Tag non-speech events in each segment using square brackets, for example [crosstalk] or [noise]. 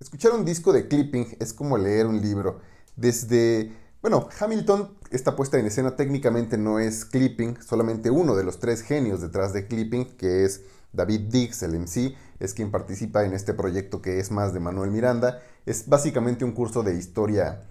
Escuchar un disco de clipping es como leer un libro. Desde, bueno, Hamilton, esta puesta en escena técnicamente no es clipping, solamente uno de los tres genios detrás de clipping, que es David Dix, el MC, es quien participa en este proyecto que es más de Manuel Miranda. Es básicamente un curso de historia,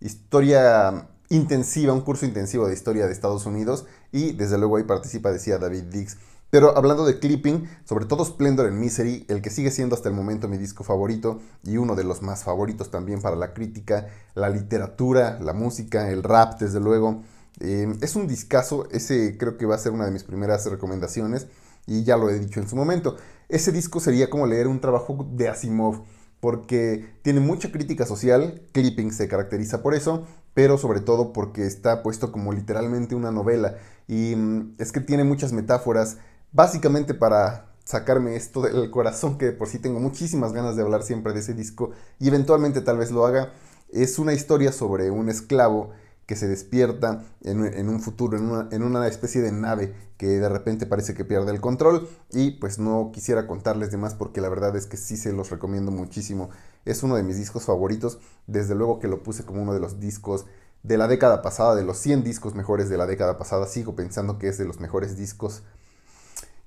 historia intensiva, un curso intensivo de historia de Estados Unidos y desde luego ahí participa, decía David Dix. Pero hablando de clipping, sobre todo Splendor en Misery, el que sigue siendo hasta el momento mi disco favorito y uno de los más favoritos también para la crítica, la literatura, la música, el rap, desde luego. Em, es un discazo, ese creo que va a ser una de mis primeras recomendaciones y ya lo he dicho en su momento. Ese disco sería como leer un trabajo de Asimov porque tiene mucha crítica social, Clipping se caracteriza por eso, pero sobre todo porque está puesto como literalmente una novela y mm, es que tiene muchas metáforas básicamente para sacarme esto del corazón, que por sí tengo muchísimas ganas de hablar siempre de ese disco y eventualmente tal vez lo haga, es una historia sobre un esclavo que se despierta en, un futuro, en una, en una, especie de nave que de repente parece que pierde el control y pues no quisiera contarles de más porque la verdad es que sí se los recomiendo muchísimo. Es uno de mis discos favoritos, desde luego que lo puse como uno de los discos de la década pasada, de los 100 discos mejores de la década pasada, sigo pensando que es de los mejores discos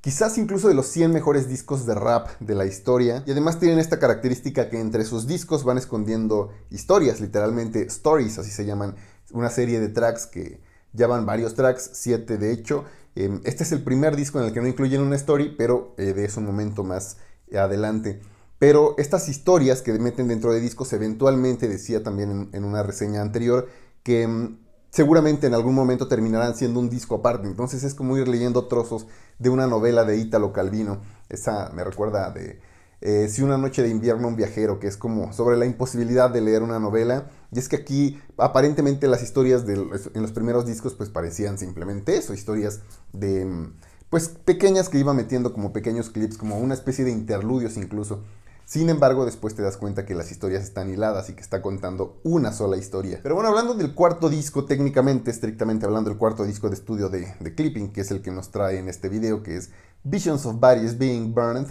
quizás incluso de los 100 mejores discos de rap de la historia. Y además tienen esta característica que entre sus discos van escondiendo historias, literalmente stories, así se llaman, una serie de tracks que llaman varios tracks, 7 de hecho. Em, este es el primer disco en el que no incluyen una story, pero eh, de eso un momento más adelante. Pero estas historias que meten dentro de discos, eventualmente decía también en una reseña anterior, que em, seguramente en algún momento terminarán siendo un disco aparte. Entonces es como ir leyendo trozos de una novela de Ítalo Calvino. Esa me recuerda de eh, Si una noche de invierno un viajero, que es como sobre la imposibilidad de leer una novela. Y es que aquí aparentemente las historias en los primeros discos pues parecían simplemente eso, historias de mm, pues pequeñas que iba metiendo como pequeños clips, como una especie de interludios incluso sin embargo, después te das cuenta que las historias están hiladas y que está contando una sola historia. Pero bueno, hablando del cuarto disco, técnicamente, estrictamente hablando, el cuarto disco de estudio de, Clipping, que es el que nos trae en este video, que es Visions of Bodies Being Burned,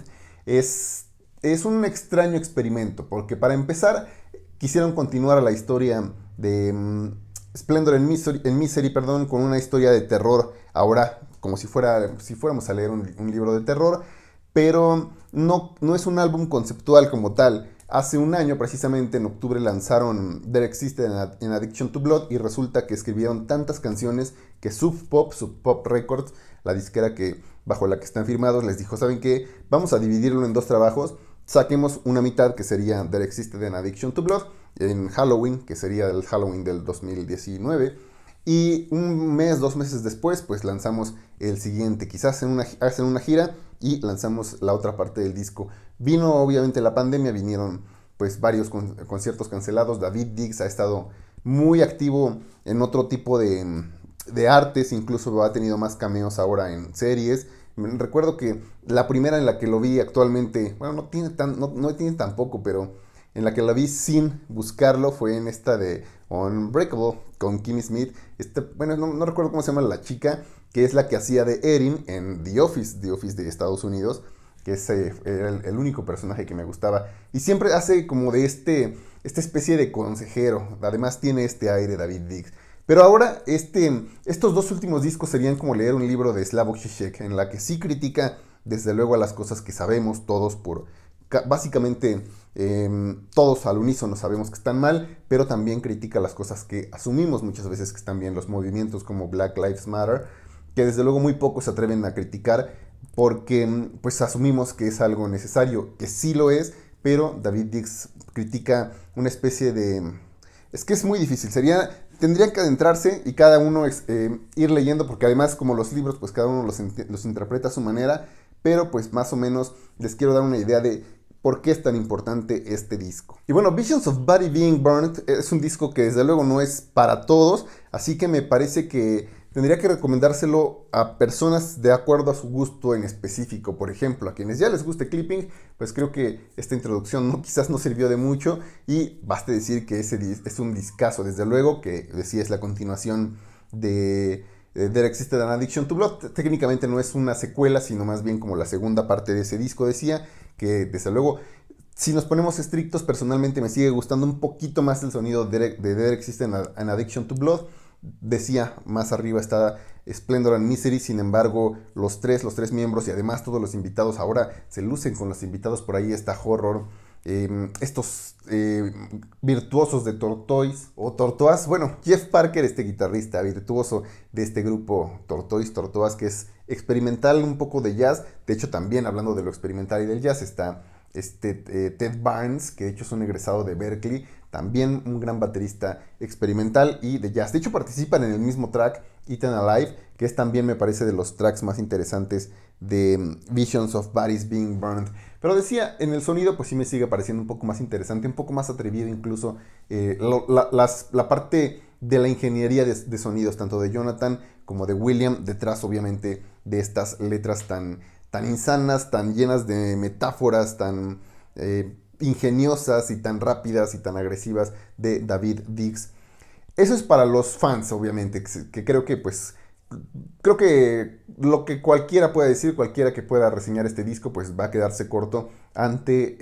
es, es un extraño experimento, porque para empezar, quisieron continuar la historia de mm, Splendor en Misery, perdón, con una historia de terror, ahora como si, fuera, si fuéramos a leer un libro de terror, pero no, es un álbum conceptual como tal. Hace un año, precisamente en octubre, lanzaron There Exists en Addiction to Blood y resulta que escribieron tantas canciones que Sub Pop, Sub Pop Records, la disquera que, bajo la que están firmados, les dijo, ¿saben qué? Vamos a dividirlo en dos trabajos. Saquemos una mitad que sería There Exists en Addiction to Blood en Halloween, que sería el Halloween del 2019 y un mes, dos meses después, pues lanzamos el siguiente. Quizás hacen una, hacen una gira y lanzamos la otra parte del disco. Vino obviamente la pandemia, vinieron pues varios conciertos cancelados. David Diggs ha estado muy activo en otro tipo de, artes, incluso ha tenido más cameos ahora en series. Recuerdo que la primera en la que lo vi actualmente, bueno, no tiene tan, no, no tiene tan poco, pero en la que la vi sin buscarlo fue en esta de Unbreakable con Kimmy Smith. Este, bueno, no, recuerdo cómo se llama la chica, que es la que hacía de Erin en The Office, The Office de Estados Unidos, que es eh, el, único personaje que me gustaba. Y siempre hace como de este, esta especie de consejero. Además tiene este aire David Dix. Pero ahora este, estos dos últimos discos serían como leer un libro de Slavoj Žižek, en la que sí critica desde luego a las cosas que sabemos todos por básicamente Em, todos al unísono sabemos que están mal, pero también critica las cosas que asumimos muchas veces que están bien, los movimientos como Black Lives Matter, que desde luego muy pocos se atreven a criticar porque mm, pues asumimos que es algo necesario, que sí lo es, pero David Dix critica una especie de... Mm, es que es muy difícil, sería tendrían que adentrarse y cada uno em, ir leyendo, porque además como los libros, pues cada uno los, los, interpreta a su manera, pero pues más o menos les quiero dar una idea de por qué es tan importante este disco. Y bueno, Visions of Body Being Burned es un disco que desde luego no es para todos, así que me parece que tendría que recomendárselo a personas de acuerdo a su gusto en específico. Por ejemplo, a quienes ya les guste clipping, pues creo que esta introducción no, quizás no sirvió de mucho y baste decir que ese es un discazo, desde luego, que decía eh, es la continuación de... Eh, There Existed an Addiction to Blood. Técnicamente no es una secuela, sino más bien como la segunda parte de ese disco, decía que desde luego, si nos ponemos estrictos, personalmente me sigue gustando un poquito más el sonido de Derek System en Addiction to Blood. Decía, más arriba está Splendor and Misery, sin embargo, los tres, los tres miembros y además todos los invitados ahora se lucen con los invitados, por ahí está Horror Em, estos em, virtuosos de Tortoise o Tortoise. Bueno, Jeff Parker, este guitarrista virtuoso de este grupo Tortoise, Tortoise, que es experimental, un poco de jazz. De hecho, también hablando de lo experimental y del jazz, está este, eh, Ted Barnes, que de hecho es un egresado de Berkeley, también un gran baterista experimental y de jazz. De hecho, participan en el mismo track, Eaten Alive, que es también, me parece, de los tracks más interesantes de em, Visions of Bodies Being Burned. Pero decía, en el sonido pues sí me sigue pareciendo un poco más interesante, un poco más atrevido incluso eh, la, parte de la ingeniería de, sonidos, tanto de Jonathan como de William, detrás obviamente de estas letras tan, tan insanas, tan llenas de metáforas, tan eh, ingeniosas y tan rápidas y tan agresivas de David Dix. Eso es para los fans, obviamente, que creo que pues creo que lo que cualquiera pueda decir, cualquiera que pueda reseñar este disco, pues va a quedarse corto ante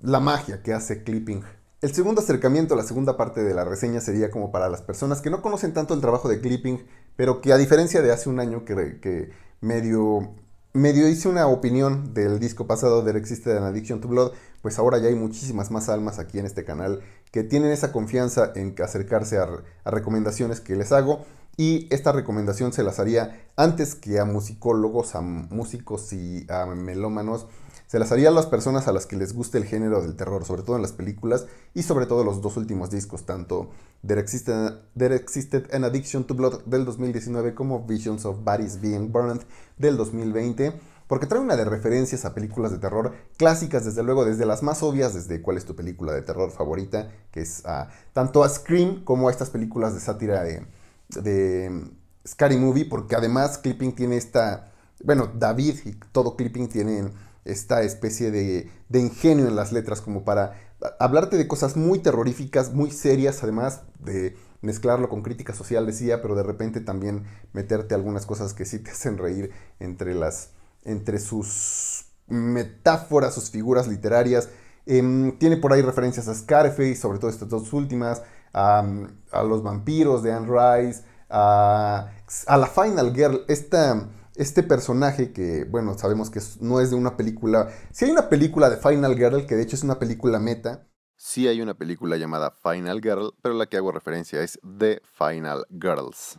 la magia que hace Clipping. El segundo acercamiento, la segunda parte de la reseña sería como para las personas que no conocen tanto el trabajo de Clipping, pero que a diferencia de hace un año que, medio, medio hice una opinión del disco pasado de Existe an Addiction to Blood, pues ahora ya hay muchísimas más almas aquí en este canal que tienen esa confianza en acercarse a recomendaciones que les hago y esta recomendación se las haría antes que a musicólogos, a músicos y a melómanos. Se las haría a las personas a las que les guste el género del terror, sobre todo en las películas y sobre todo los dos últimos discos, tanto There Existed, an Addiction to Blood del 2019 como Visions of Bodies Being Burned del 2020 porque trae una de referencias a películas de terror clásicas, desde luego, desde las más obvias, desde cuál es tu película de terror favorita, que es ah, tanto a Scream como a estas películas de sátira de, de Scary Movie, porque además Clipping tiene esta, bueno, David y todo Clipping tienen esta especie de, de ingenio en las letras como para hablarte de cosas muy terroríficas, muy serias, además de mezclarlo con crítica social, decía, pero de repente también meterte algunas cosas que sí te hacen reír entre las, entre sus metáforas, sus figuras literarias. Em, tiene por ahí referencias a Scarface, sobre todo estas dos últimas a Los Vampiros de Anne Rice, a, la Final Girl, este personaje que, bueno, sabemos que no es de una película. Si hay una película de Final Girl, que de hecho es una película meta. Sí hay una película llamada Final Girl, pero la que hago referencia es The Final Girls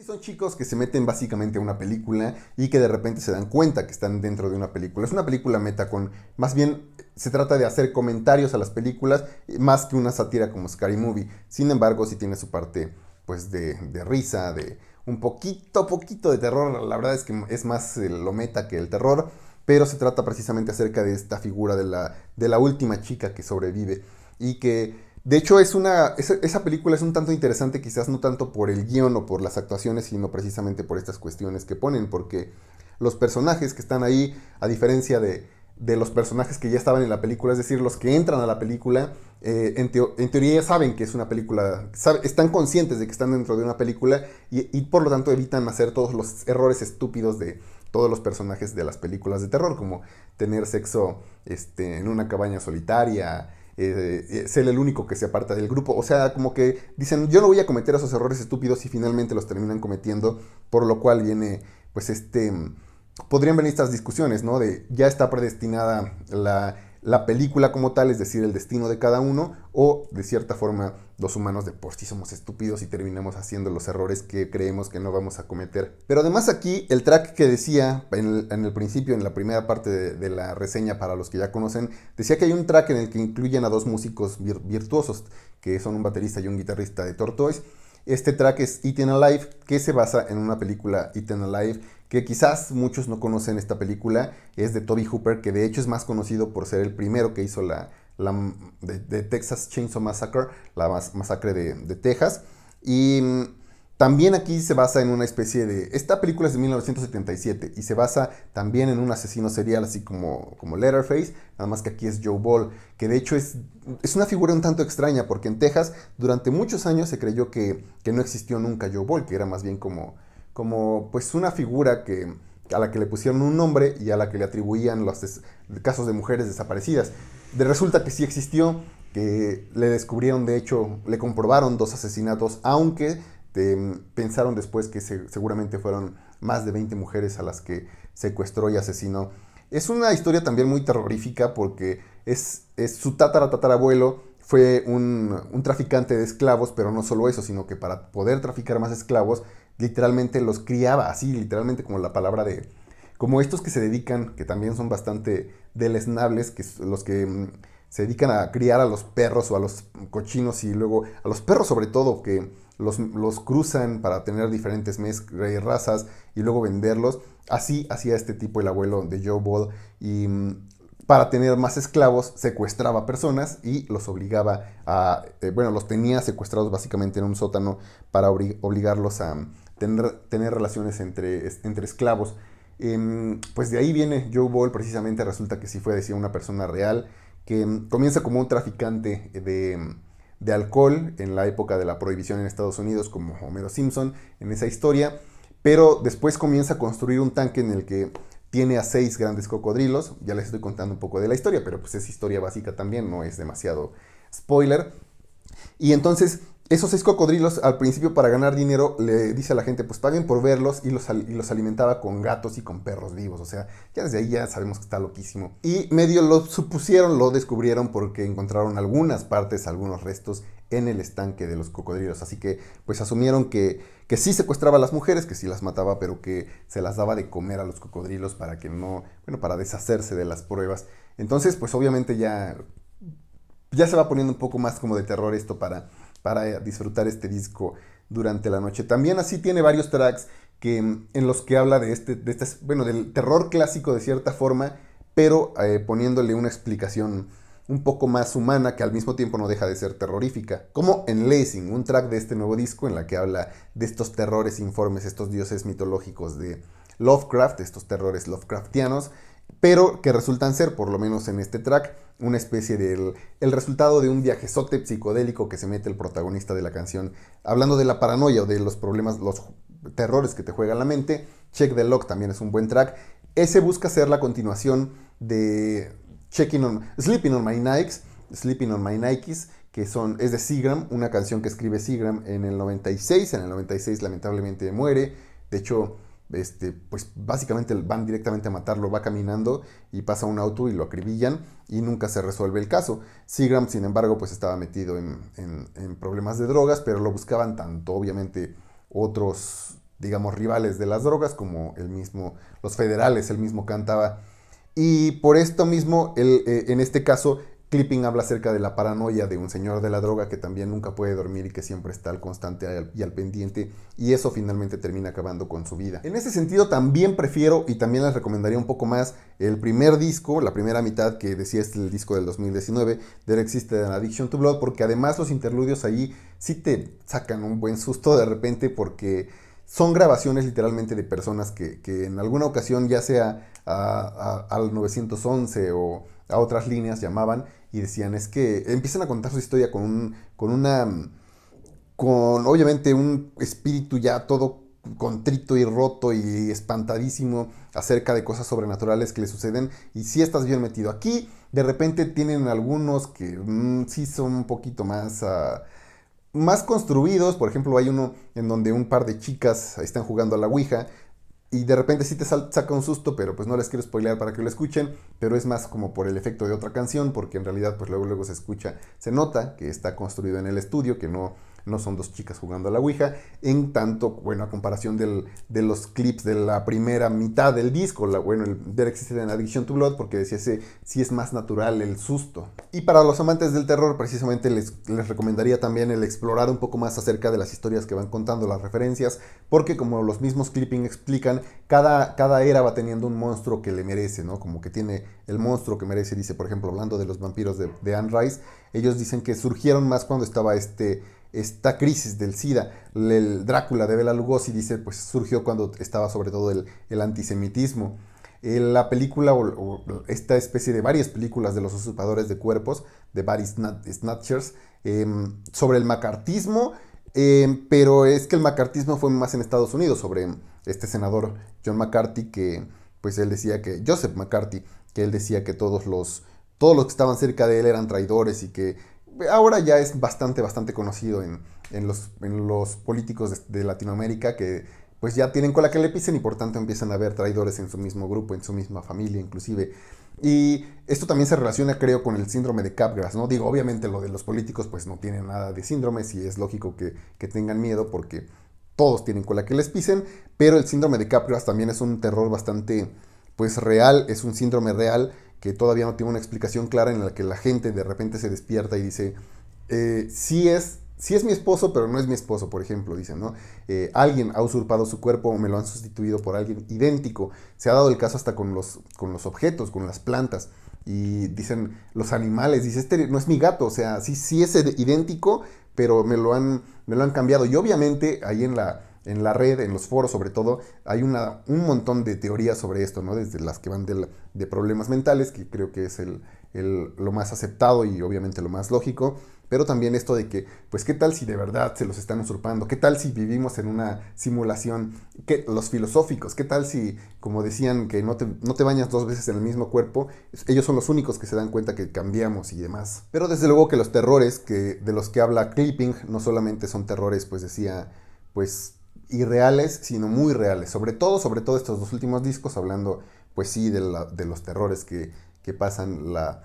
son chicos que se meten básicamente a una película y que de repente se dan cuenta que están dentro de una película. Es una película meta con, más bien se trata de hacer comentarios a las películas eh, más que una sátira como Scary Movie. Sin embargo, sí tiene su parte pues de, risa, de un poquito, poquito de terror. La verdad es que es más eh, lo meta que el terror, pero se trata precisamente acerca de esta figura de la última chica que sobrevive y que de hecho, es una, esa película es un tanto interesante, quizás no tanto por el guión o por las actuaciones, sino precisamente por estas cuestiones que ponen, porque los personajes que están ahí, a diferencia de, los personajes que ya estaban en la película, es decir, los que entran a la película, eh, en, teoría ya saben que es una película, están conscientes de que están dentro de una película y, por lo tanto evitan hacer todos los errores estúpidos de todos los personajes de las películas de terror, como tener sexo este, en una cabaña solitaria, eh, eh, ser el único que se aparta del grupo. O sea, como que dicen, yo no voy a cometer esos errores estúpidos y finalmente los terminan cometiendo, por lo cual viene, pues este, podrían venir estas discusiones, ¿no? De ya está predestinada la la película como tal, es decir, el destino de cada uno, o de cierta forma los humanos de por sí somos estúpidos y terminamos haciendo los errores que creemos que no vamos a cometer. Pero además aquí el track que decía en el, principio, en la primera parte de, la reseña para los que ya conocen, decía que hay un track en el que incluyen a dos músicos virtuosos, que son un baterista y un guitarrista de Tortoise. Este track es Eaten Alive, que se basa en una película Eaten Alive que quizás muchos no conocen esta película, es de Toby Hooper, que de hecho es más conocido por ser el primero que hizo la, la de, Texas Chainsaw Massacre, la masacre de, Texas. Y mm, también aquí se basa en una especie de... Esta película es de 1977 y se basa también en un asesino serial, así como, como Letterface, nada más que aquí es Joe Ball, que de hecho es, es una figura un tanto extraña, porque en Texas durante muchos años se creyó que, que no existió nunca Joe Ball, que era más bien como como pues una figura a la que le pusieron un nombre y a la que le atribuían los casos de mujeres desaparecidas. De resulta que sí existió, que le descubrieron, de hecho, le comprobaron dos asesinatos, aunque pensaron después que seguramente fueron más de 20 mujeres a las que secuestró y asesinó. Es una historia también muy terrorífica porque es, su tatara tatarabuelo fue un, un traficante de esclavos, pero no solo eso, sino que para poder traficar más esclavos literalmente los criaba, así, literalmente como la palabra de... Como estos que se dedican, que también son bastante deleznables, que los que mm, se dedican a criar a los perros o a los cochinos y luego a los perros sobre todo, que los, los cruzan para tener diferentes eh, razas y luego venderlos. Así hacía este tipo el abuelo de Joe Ball y mm, para tener más esclavos, secuestraba personas y los obligaba a, eh, bueno, los tenía secuestrados básicamente en un sótano para obligarlos a mm, tener, relaciones entre, entre esclavos. Em, pues de ahí viene Joe Ball, precisamente resulta que sí fue, decía, una persona real, que mm, comienza como un traficante de, mm, de alcohol en la época de la prohibición en Estados Unidos, como Homero Simpson en esa historia, pero después comienza a construir un tanque en el que tiene a seis grandes cocodrilos, ya les estoy contando un poco de la historia, pero pues es historia básica también, no es demasiado spoiler. Y entonces esos seis cocodrilos al principio para ganar dinero le dice a la gente pues paguen por verlos y los, y los, alimentaba con gatos y con perros vivos. O sea, ya desde ahí ya sabemos que está loquísimo. Y medio lo supusieron, lo descubrieron porque encontraron algunas partes, algunos restos en el estanque de los cocodrilos. Así que pues asumieron que, que sí secuestraba a las mujeres, que sí las mataba, pero que se las daba de comer a los cocodrilos para que no, bueno, para deshacerse de las pruebas. Entonces pues obviamente ya, ya se va poniendo un poco más como de terror esto para, para disfrutar este disco durante la noche. También así tiene varios tracks que, en los que habla de este, este bueno, del terror clásico de cierta forma, pero eh, poniéndole una explicación un poco más humana que al mismo tiempo no deja de ser terrorífica, como en Lacing, un track de este nuevo disco en la que habla de estos terrores informes, estos dioses mitológicos de Lovecraft, estos terrores Lovecraftianos, pero que resultan ser, por lo menos en este track, una especie del el resultado de un viaje viajezote psicodélico que se mete el protagonista de la canción, hablando de la paranoia o de los problemas, los terrores que te juega la mente. Check the Lock también es un buen track. Ese busca ser la continuación de Checking on, Sleeping on My Nikes, Sleeping on My Nikes, que son, es de Seagram, una canción que escribe Seagram en el 96. En el 96 lamentablemente muere. De hecho, este, pues básicamente van directamente a matarlo, va caminando y pasa un auto y lo acribillan y nunca se resuelve el caso. Seagram, sin embargo, pues estaba metido en, problemas de drogas, pero lo buscaban tanto, obviamente, otros, digamos, rivales de las drogas como el mismo, los federales, él mismo cantaba y por esto mismo, eh, en este caso, Clipping habla acerca de la paranoia de un señor de la droga que también nunca puede dormir y que siempre está al constante y al pendiente y eso finalmente termina acabando con su vida. En ese sentido también prefiero y también les recomendaría un poco más el primer disco, la primera mitad que decía es el disco del 2019, de existe an Addiction to Blood, porque además los interludios ahí sí te sacan un buen susto de repente porque son grabaciones literalmente de personas que, en alguna ocasión, ya sea a, al 911 o a otras líneas, llamaban y decían, es que empiezan a contar su historia con, un, con una, con obviamente un espíritu ya todo contrito y roto y espantadísimo acerca de cosas sobrenaturales que le suceden y si estás bien metido aquí, de repente tienen algunos que mm, sí son un poquito más... Ah, más construidos, por ejemplo, hay uno en donde un par de chicas están jugando a la Ouija y de repente sí te saca un susto, pero pues no les quiero spoilear para que lo escuchen, pero es más como por el efecto de otra canción, porque en realidad pues luego luego se escucha, se nota que está construido en el estudio, que no no son dos chicas jugando a la Ouija, en tanto, bueno, a comparación de los clips de la primera mitad del disco, bueno, el Derek en Addiction to Blood, porque decía, ese, sí es más natural el susto. Y para los amantes del terror, precisamente les, les recomendaría también el explorar un poco más acerca de las historias que van contando, las referencias, porque como los mismos clipping explican, cada, cada era va teniendo un monstruo que le merece, ¿no? Como que tiene el monstruo que merece, dice, por ejemplo, hablando de los vampiros de, de Anne Rice, ellos dicen que surgieron más cuando estaba este esta crisis del SIDA, el Drácula de Bela Lugosi, dice, pues surgió cuando estaba sobre todo el, el antisemitismo. la película, o, esta especie de varias películas de los usurpadores de cuerpos, de varios snatchers, em, sobre el macartismo, em, pero es que el macartismo fue más en Estados Unidos, sobre este senador John McCarthy, que pues él decía que, Joseph McCarthy, que él decía que todos los, todos los que estaban cerca de él eran traidores y que ahora ya es bastante, bastante conocido en, los, en los, políticos de, Latinoamérica que pues ya tienen cola que le pisen y por tanto empiezan a ver traidores en su mismo grupo, en su misma familia inclusive. Y esto también se relaciona, creo, con el síndrome de Capgras, ¿no? Digo, obviamente lo de los políticos pues no tienen nada de síndrome, y es lógico que, tengan miedo porque todos tienen cola que les pisen, pero el síndrome de Capgras también es un terror bastante, pues real, es un síndrome real que todavía no tiene una explicación clara en la que la gente de repente se despierta y dice, eh, sí, es, es mi esposo, pero no es mi esposo, por ejemplo, dicen, ¿no? Eh, alguien ha usurpado su cuerpo o me lo han sustituido por alguien idéntico. Se ha dado el caso hasta con los, con los objetos, con las plantas. Y dicen los animales, dice, este no es mi gato, o sea, sí, sí es idéntico, pero me lo han, me lo han cambiado. Y obviamente ahí en la en la red, en los foros sobre todo, hay una, un montón de teorías sobre esto, ¿no? Desde las que van de, de problemas mentales, que creo que es lo más aceptado y obviamente lo más lógico, pero también esto de que, pues, ¿qué tal si de verdad se los están usurpando? ¿Qué tal si vivimos en una simulación? ¿Qué, los filosóficos, ¿qué tal si, como decían, que no te, no te bañas dos veces en el mismo cuerpo? Ellos son los únicos que se dan cuenta que cambiamos y demás. Pero desde luego que los terrores que, de los que habla Clipping no solamente son terrores, pues decía, pues irreales, sino muy reales. Sobre todo, sobre todo estos dos últimos discos, hablando, pues sí, de, los terrores que, que, pasan la...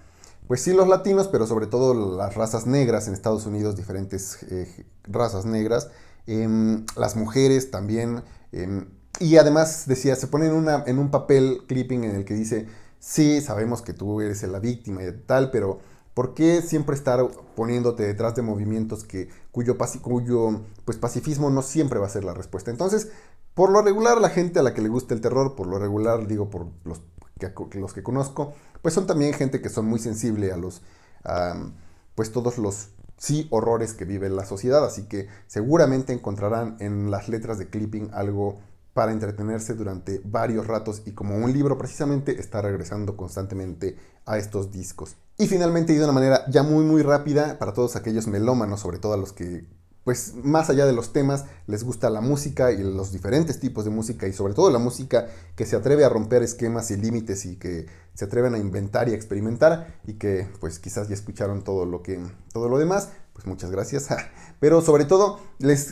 Pues sí, los latinos, pero sobre todo las razas negras en Estados Unidos, diferentes eh, razas negras, em, las mujeres también. Em, y además, decía, se pone en, en un papel clipping en el que dice, sí, sabemos que tú eres la víctima y tal, pero ¿Por qué siempre estar poniéndote detrás de movimientos que, cuyo, cuyo pues, pacifismo no siempre va a ser la respuesta? Entonces, por lo regular, la gente a la que le gusta el terror, por lo regular, digo, por los que, los que conozco, pues son también gente que son muy sensible a los, pues todos los sí horrores que vive la sociedad. Así que seguramente encontrarán en las letras de Clipping algo para entretenerse durante varios ratos y como un libro precisamente está regresando constantemente a estos discos. Y finalmente, y de una manera ya muy, muy rápida, para todos aquellos melómanos, sobre todo a los que, pues, más allá de los temas, les gusta la música y los diferentes tipos de música, y sobre todo la música que se atreve a romper esquemas y límites y que se atreven a inventar y a experimentar, y que, pues, quizás ya escucharon todo lo, que, todo lo demás, pues muchas gracias. [laughs] Pero sobre todo,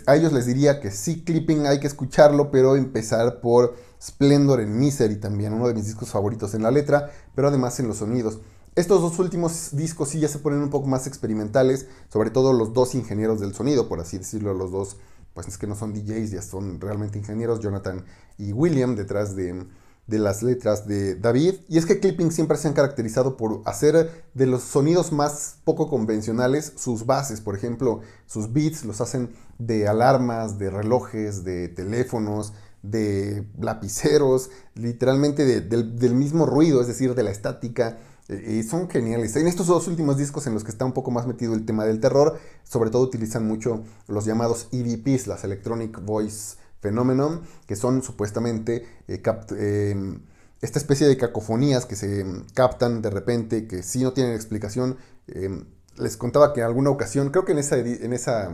a ellos les diría que sí, Clipping hay que escucharlo, pero empezar por Splendor en Misery también, uno de mis discos favoritos en la letra, pero además en los sonidos. Estos dos últimos discos sí ya se ponen un poco más experimentales, sobre todo los dos ingenieros del sonido, por así decirlo, los dos, pues es que no son DJs, ya son realmente ingenieros, Jonathan y William, detrás de, las letras de David. Y es que Clipping siempre se han caracterizado por hacer de los sonidos más poco convencionales sus bases. Por ejemplo, sus beats los hacen de alarmas, de relojes, de teléfonos, de lapiceros, literalmente del mismo ruido, es decir, de la estática y son geniales. En estos dos últimos discos en los que está un poco más metido el tema del terror, sobre todo utilizan mucho los llamados EVPs, las Electronic Voice Phenomenon, que son supuestamente eh, em, esta especie de cacofonías que se em, captan de repente, que si no tienen explicación. Em, les contaba que en alguna ocasión, creo que en esa, en esa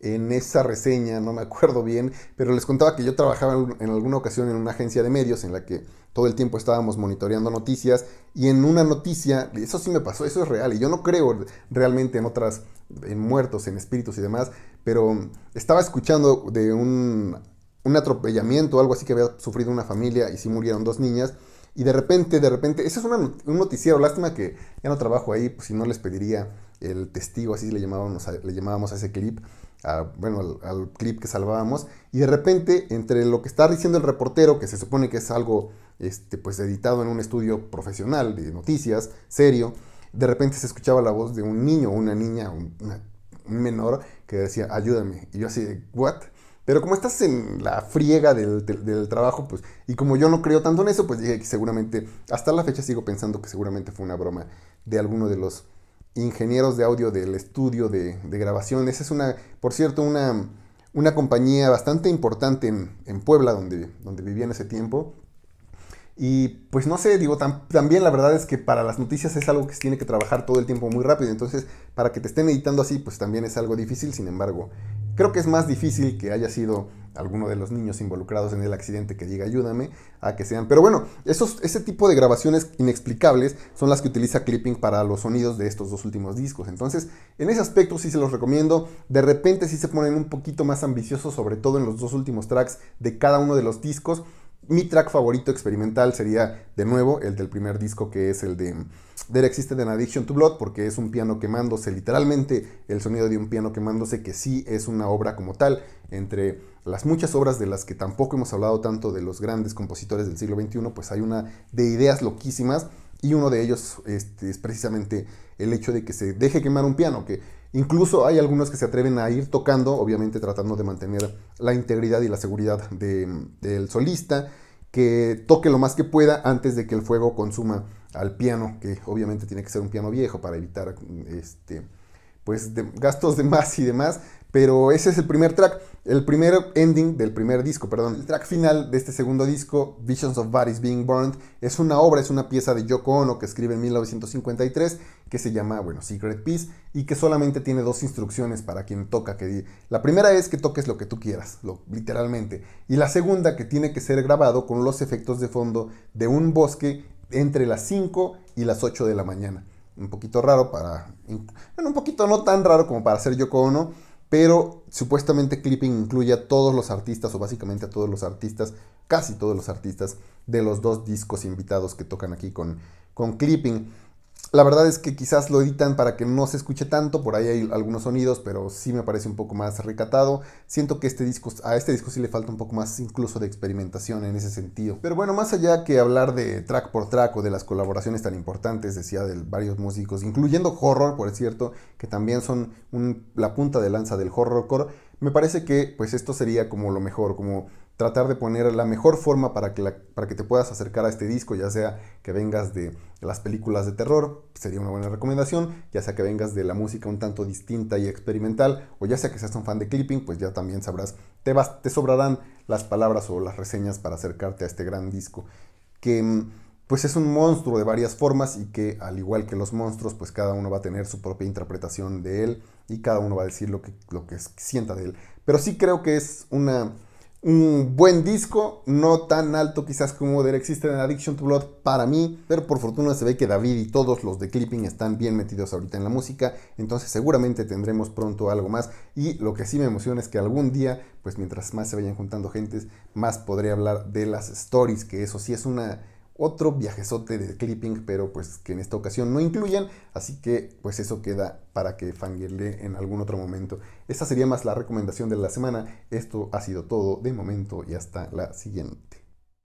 en esa reseña, no me acuerdo bien, pero les contaba que yo trabajaba en alguna ocasión en una agencia de medios en la que todo el tiempo estábamos monitoreando noticias y en una noticia, eso sí me pasó, eso es real y yo no creo realmente en otras, en muertos, en espíritus y demás, pero estaba escuchando de un, atropellamiento o algo así que había sufrido una familia y sí murieron dos niñas. Y de repente, de repente, eso es un noticiero, lástima que ya no trabajo ahí, pues si no les pediría el testigo, así le le llamábamos a ese clip bueno, al, clip que salvábamos, y de repente entre lo que está diciendo el reportero, que se supone que es algo este, pues, editado en un estudio profesional de noticias, serio, de repente se escuchaba la voz de un niño, O una niña, un, menor, que decía, ayúdame. Y yo así de, ¿what? Pero como estás en la friega del, trabajo, pues, y como yo no creo tanto en eso, pues dije que seguramente, hasta la fecha sigo pensando que seguramente fue una broma de alguno de los ingenieros de audio del estudio de, grabación. Esa es una, por cierto, una, una compañía bastante importante en, Puebla, donde, donde vivía en ese tiempo. Y pues no sé, digo, también la verdad es que para las noticias es algo que se tiene que trabajar todo el tiempo muy rápido. Entonces, para que te estén editando así, pues también es algo difícil. Sin embargo, Creo que es más difícil que haya sido alguno de los niños involucrados en el accidente que diga ayúdame a que sean. Pero bueno, esos, ese tipo de grabaciones inexplicables son las que utiliza Clipping para los sonidos de estos dos últimos discos. Entonces, en ese aspecto sí se los recomiendo. De repente sí se ponen un poquito más ambiciosos, sobre todo en los dos últimos tracks de cada uno de los discos. Mi track favorito experimental sería, de nuevo, el del primer disco, que es el de mm, There Existed an Addiction to Blood, porque es un piano quemándose, literalmente el sonido de un piano quemándose, que sí es una obra como tal, entre las muchas obras de las que tampoco hemos hablado tanto de los grandes compositores del siglo XXI, pues hay una de ideas loquísimas, y uno de ellos este, es precisamente el hecho de que se deje quemar un piano, que Incluso hay algunos que se atreven a ir tocando, obviamente tratando de mantener la integridad y la seguridad del solista, que toque lo más que pueda antes de que el fuego consuma al piano, que obviamente tiene que ser un piano viejo para evitar este, pues, gastos de más y demás, pero ese es el primer track, el primer ending del primer disco, perdón. El track final de este segundo disco, Visions of Bodies Being Burned, es una obra, es una pieza de Yoko Ono que escribe en 1953, que se llama, bueno, Secret Peace, y que solamente tiene dos instrucciones para quien toca. Que, la primera es que toques lo que tú quieras, literalmente. Y la segunda, que tiene que ser grabado con los efectos de fondo de un bosque entre las 5 y las 8 de la mañana. Un poquito raro para... Bueno, un poquito no tan raro como para hacer Yoko Ono, pero supuestamente Clipping incluye a todos los artistas, o básicamente a todos los artistas, casi todos los artistas de los dos discos invitados que tocan aquí con, Clipping. La verdad es que quizás lo editan para que no se escuche tanto, por ahí hay algunos sonidos, pero sí me parece un poco más recatado. Siento que este disco, a este disco sí le falta un poco más incluso de experimentación en ese sentido. Pero bueno, más allá que hablar de track por track o de las colaboraciones tan importantes, decía, de varios músicos, incluyendo Horror, por cierto, que también son la punta de lanza del horrorcore, me parece que pues esto sería como lo mejor, como tratar de poner la mejor forma para que, para que te puedas acercar a este disco, ya sea que vengas de las películas de terror, sería una buena recomendación, ya sea que vengas de la música un tanto distinta y experimental, o ya sea que seas un fan de clipping, pues ya también sabrás, te, vas, te sobrarán las palabras o las reseñas para acercarte a este gran disco, que mm, pues es un monstruo de varias formas y que al igual que los monstruos, pues cada uno va a tener su propia interpretación de él y cada uno va a decir lo que, lo que sienta de él. Pero sí creo que es una un buen disco, no tan alto quizás como Derek Sister en Addiction to Blood para mí, pero por fortuna se ve que David y todos los de Clipping están bien metidos ahorita en la música, entonces seguramente tendremos pronto algo más y lo que sí me emociona es que algún día, pues mientras más se vayan juntando gentes, más podré hablar de las stories, que eso sí es una otro viajezote de clipping, pero pues que en esta ocasión no incluyen, así que pues eso queda para que fangirle en algún otro momento. Esta sería más la recomendación de la semana. Esto ha sido todo de momento y hasta la siguiente.